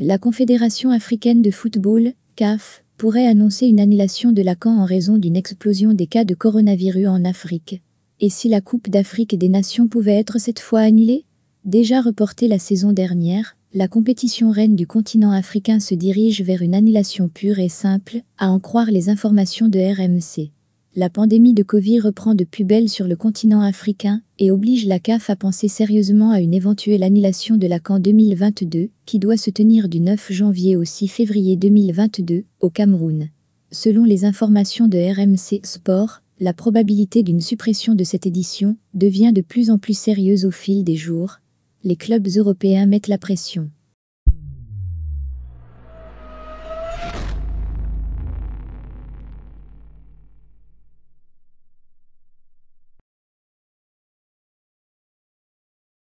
La Confédération africaine de football, CAF, pourrait annoncer une annulation de Lacan en raison d'une explosion des cas de coronavirus en Afrique. Et si la Coupe d'Afrique des Nations pouvait être cette fois annulée Déjà reportée la saison dernière, la compétition reine du continent africain se dirige vers une annulation pure et simple, à en croire les informations de RMC la pandémie de Covid reprend de plus belle sur le continent africain et oblige la CAF à penser sérieusement à une éventuelle annulation de la CAN 2022, qui doit se tenir du 9 janvier au 6 février 2022 au Cameroun. Selon les informations de RMC Sport, la probabilité d'une suppression de cette édition devient de plus en plus sérieuse au fil des jours. Les clubs européens mettent la pression.